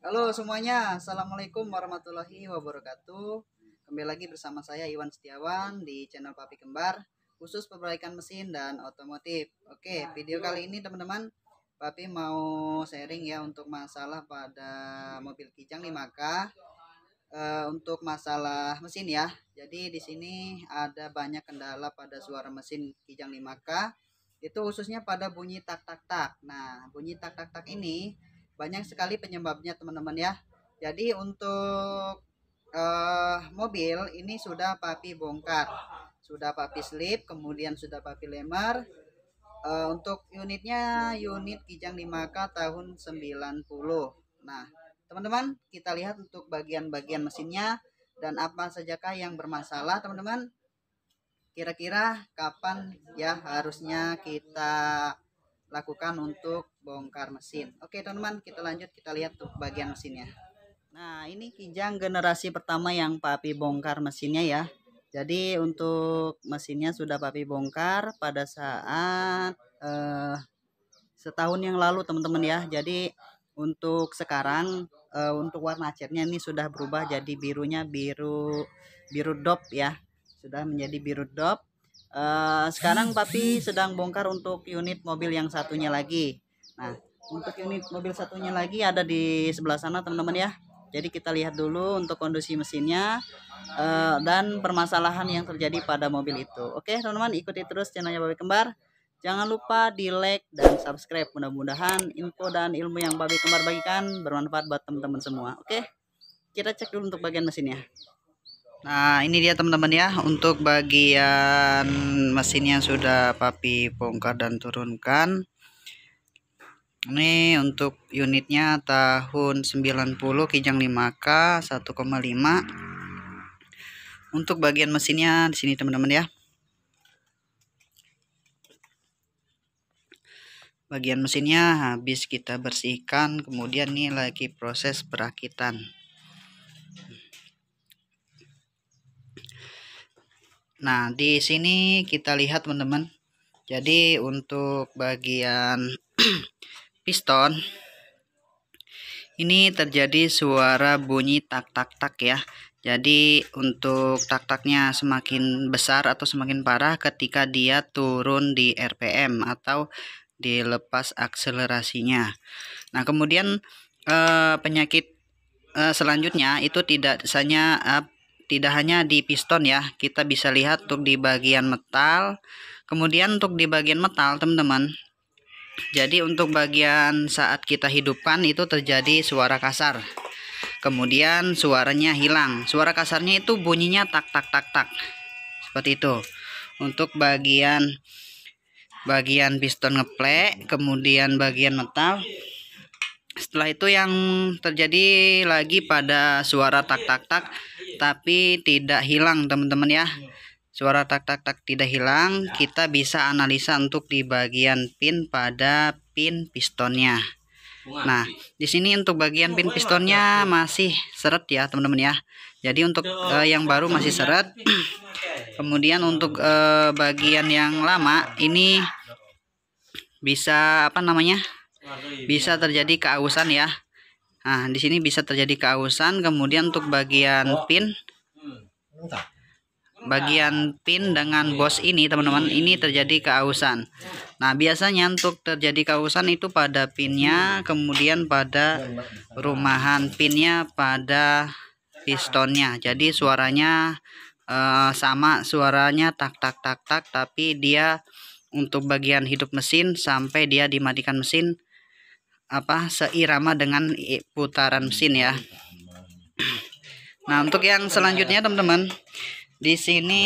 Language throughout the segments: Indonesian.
Halo semuanya, Assalamualaikum warahmatullahi wabarakatuh Kembali lagi bersama saya Iwan Setiawan di channel Papi Kembar Khusus perbaikan mesin dan otomotif Oke, nah, video kali ini teman-teman Papi mau sharing ya untuk masalah pada mobil kijang 5K uh, eh, Untuk masalah mesin ya Jadi di sini ada banyak kendala pada suara mesin kijang 5K Itu khususnya pada bunyi tak-tak-tak Nah, bunyi tak-tak-tak ini banyak sekali penyebabnya teman-teman ya jadi untuk uh, mobil ini sudah papi bongkar sudah papi slip kemudian sudah papi lemar uh, eh, untuk unitnya unit Kijang 5K tahun 90 nah teman-teman kita lihat untuk bagian-bagian mesinnya dan apa sajakah yang bermasalah teman-teman kira-kira kapan ya harusnya kita lakukan untuk bongkar mesin. Oke teman-teman, kita lanjut kita lihat tuh bagian mesinnya. Nah, ini kijang generasi pertama yang Papi bongkar mesinnya ya. Jadi untuk mesinnya sudah Papi bongkar pada saat eh, setahun yang lalu teman-teman ya. Jadi untuk sekarang eh, untuk warna catnya ini sudah berubah jadi birunya biru biru dop ya. Sudah menjadi biru dop Uh, sekarang papi sedang bongkar untuk unit mobil yang satunya lagi. Nah, untuk unit mobil satunya lagi ada di sebelah sana teman-teman ya. Jadi kita lihat dulu untuk kondisi mesinnya uh, dan permasalahan yang terjadi pada mobil itu. Oke teman-teman ikuti terus channelnya Babi Kembar. Jangan lupa di like dan subscribe. Mudah-mudahan info dan ilmu yang Babi Kembar bagikan bermanfaat buat teman-teman semua. Oke, kita cek dulu untuk bagian mesinnya. Nah ini dia teman-teman ya untuk bagian mesinnya sudah papi bongkar dan turunkan ini untuk unitnya tahun 90 kijang 5K 1,5 untuk bagian mesinnya di sini teman-teman ya bagian mesinnya habis kita bersihkan kemudian ini lagi proses perakitan Nah, di sini kita lihat teman-teman. Jadi untuk bagian piston ini terjadi suara bunyi tak-tak-tak ya. Jadi untuk tak-taknya semakin besar atau semakin parah ketika dia turun di RPM atau dilepas akselerasinya. Nah, kemudian eh, penyakit eh, selanjutnya itu tidak hanya eh, tidak hanya di piston ya kita bisa lihat untuk di bagian metal kemudian untuk di bagian metal teman-teman jadi untuk bagian saat kita hidupkan itu terjadi suara kasar kemudian suaranya hilang suara kasarnya itu bunyinya tak tak tak tak seperti itu untuk bagian bagian piston ngeplek kemudian bagian metal setelah itu yang terjadi lagi pada suara tak tak tak tapi tidak hilang teman-teman ya iya. suara tak tak tak tidak hilang iya. kita bisa analisa untuk di bagian pin pada pin pistonnya nah iya. di sini untuk bagian oh, pin pistonnya masih seret ya teman-teman ya jadi untuk uh, yang baru masih seret kemudian untuk uh, bagian yang lama ini bisa apa namanya bisa terjadi keausan ya Nah, di sini bisa terjadi keausan. Kemudian untuk bagian oh. pin bagian pin dengan bos ini, teman-teman, ini terjadi keausan. Nah, biasanya untuk terjadi keausan itu pada pinnya, kemudian pada rumahan pinnya, pada pistonnya. Jadi suaranya eh, sama, suaranya tak tak tak tak, tapi dia untuk bagian hidup mesin sampai dia dimatikan mesin apa seirama dengan putaran mesin ya. Nah, untuk yang selanjutnya teman-teman, di sini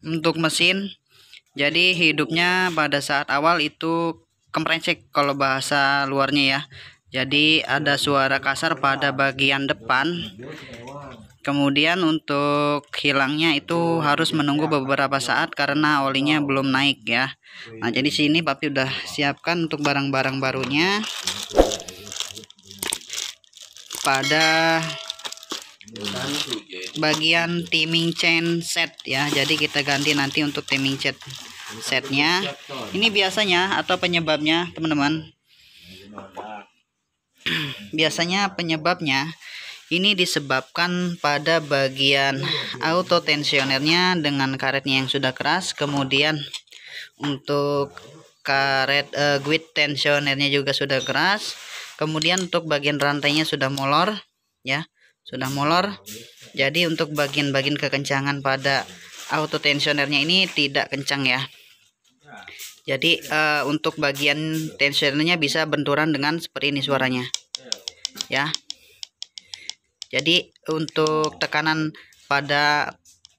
untuk mesin jadi hidupnya pada saat awal itu kemprecek kalau bahasa luarnya ya. Jadi ada suara kasar pada bagian depan Kemudian untuk hilangnya itu harus menunggu beberapa saat karena olinya belum naik ya. Nah, jadi sini papi udah siapkan untuk barang-barang barunya. Pada bagian timing chain set ya. Jadi kita ganti nanti untuk timing chain setnya. Ini biasanya atau penyebabnya, teman-teman. biasanya penyebabnya ini disebabkan pada bagian auto tensionernya dengan karetnya yang sudah keras, kemudian untuk karet uh, eh, guide tensionernya juga sudah keras. Kemudian untuk bagian rantainya sudah molor ya, sudah molor. Jadi untuk bagian-bagian kekencangan pada auto tensionernya ini tidak kencang ya. Jadi uh, untuk bagian tensionernya bisa benturan dengan seperti ini suaranya. Ya jadi untuk oh. tekanan pada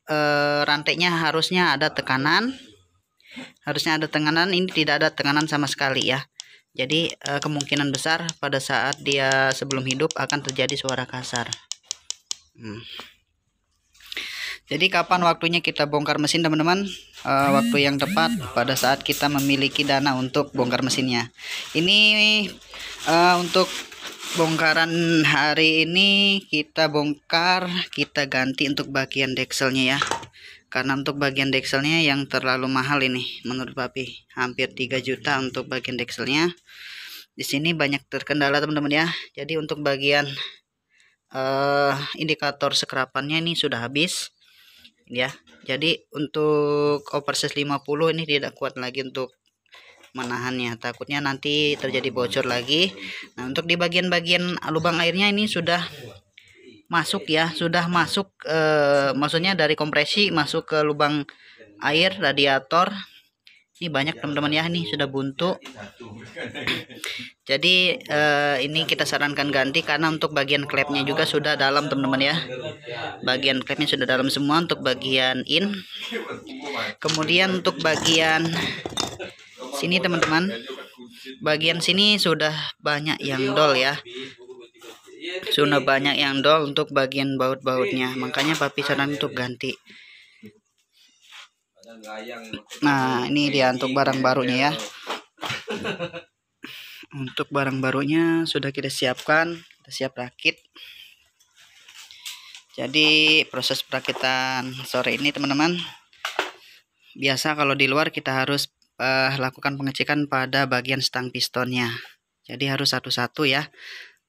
e, rantainya harusnya ada tekanan harusnya ada tekanan ini tidak ada tekanan sama sekali ya jadi e, kemungkinan besar pada saat dia sebelum hidup akan terjadi suara kasar hmm. Jadi kapan waktunya kita bongkar mesin teman-teman? E, waktu yang tepat pada saat kita memiliki dana untuk bongkar mesinnya. Ini e, untuk bongkaran hari ini kita bongkar kita ganti untuk bagian dekselnya ya karena untuk bagian dekselnya yang terlalu mahal ini menurut papi hampir 3 juta untuk bagian dekselnya di sini banyak terkendala teman-teman ya jadi untuk bagian uh, indikator sekrapannya ini sudah habis ya jadi untuk oversize 50 ini tidak kuat lagi untuk menahannya takutnya nanti terjadi bocor lagi nah untuk di bagian-bagian lubang airnya ini sudah masuk ya sudah masuk eh, maksudnya dari kompresi masuk ke lubang air radiator ini banyak teman-teman ya ini sudah buntu jadi eh, ini kita sarankan ganti karena untuk bagian klepnya juga sudah dalam teman-teman ya bagian klepnya sudah dalam semua untuk bagian in kemudian untuk bagian sini teman-teman bagian sini sudah banyak yang dol ya sudah banyak yang dol untuk bagian baut-bautnya makanya papi saran untuk ganti nah ini dia untuk barang barunya ya untuk barang barunya sudah kita siapkan kita siap rakit jadi proses perakitan sore ini teman-teman biasa kalau di luar kita harus uh, lakukan pengecekan pada bagian stang pistonnya. Jadi harus satu-satu ya.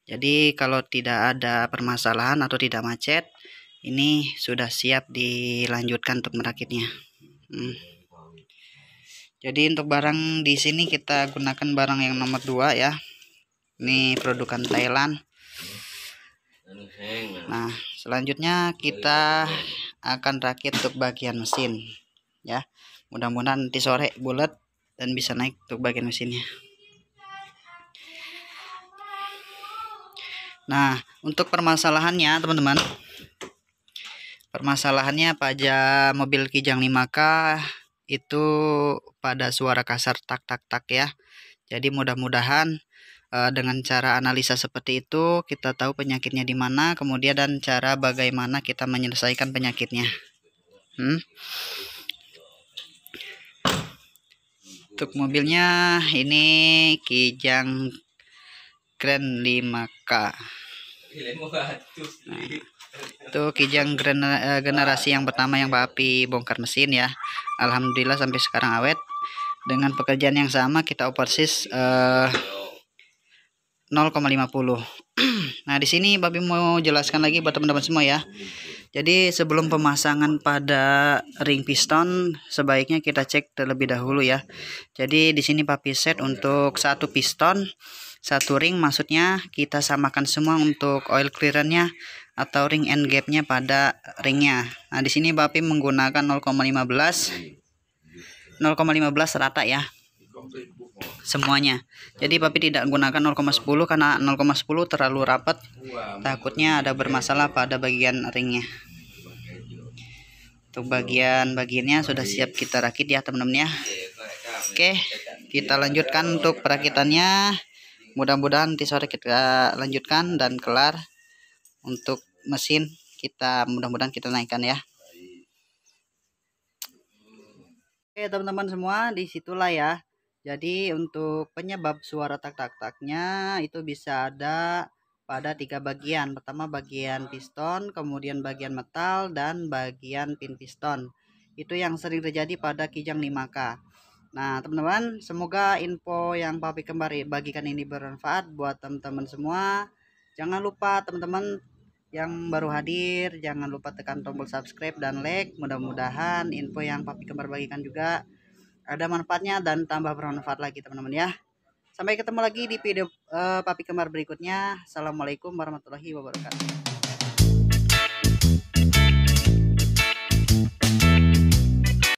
Jadi kalau tidak ada permasalahan atau tidak macet, ini sudah siap dilanjutkan untuk merakitnya. Hmm. Jadi untuk barang di sini kita gunakan barang yang nomor 2 ya. Ini produkan Thailand. Nah, selanjutnya kita akan rakit untuk bagian mesin ya. Mudah-mudahan nanti sore bulat dan bisa naik untuk bagian mesinnya nah untuk permasalahannya teman-teman permasalahannya pada mobil Kijang 5K itu pada suara kasar tak tak tak ya jadi mudah-mudahan eh, dengan cara analisa seperti itu kita tahu penyakitnya di mana kemudian dan cara bagaimana kita menyelesaikan penyakitnya hmm? Untuk mobilnya ini Kijang Grand 5K. Nah, itu Kijang Grand eh, generasi yang pertama yang Papi bongkar mesin ya. Alhamdulillah sampai sekarang awet. Dengan pekerjaan yang sama kita oversis uh, 0,50. nah, di sini Papi mau jelaskan lagi buat teman-teman semua ya. Jadi sebelum pemasangan pada ring piston sebaiknya kita cek terlebih dahulu ya. Jadi di sini papi set untuk satu piston satu ring maksudnya kita samakan semua untuk oil clearance-nya atau ring end gap-nya pada ringnya. Nah, di sini papi menggunakan 0,15 0,15 rata ya semuanya jadi papi tidak gunakan 0,10 karena 0,10 terlalu rapat takutnya ada bermasalah pada bagian ringnya untuk bagian bagiannya sudah siap kita rakit ya teman-teman ya oke kita lanjutkan untuk perakitannya mudah-mudahan nanti sore kita lanjutkan dan kelar untuk mesin kita mudah-mudahan kita naikkan ya oke teman-teman semua disitulah ya jadi untuk penyebab suara tak-tak-taknya itu bisa ada pada tiga bagian. Pertama bagian piston, kemudian bagian metal, dan bagian pin piston. Itu yang sering terjadi pada kijang 5K. Nah teman-teman semoga info yang papi kembali bagikan ini bermanfaat buat teman-teman semua. Jangan lupa teman-teman yang baru hadir jangan lupa tekan tombol subscribe dan like. Mudah-mudahan info yang papi kembali bagikan juga ada manfaatnya dan tambah bermanfaat lagi teman-teman ya sampai ketemu lagi di video uh, papi kemar berikutnya assalamualaikum warahmatullahi wabarakatuh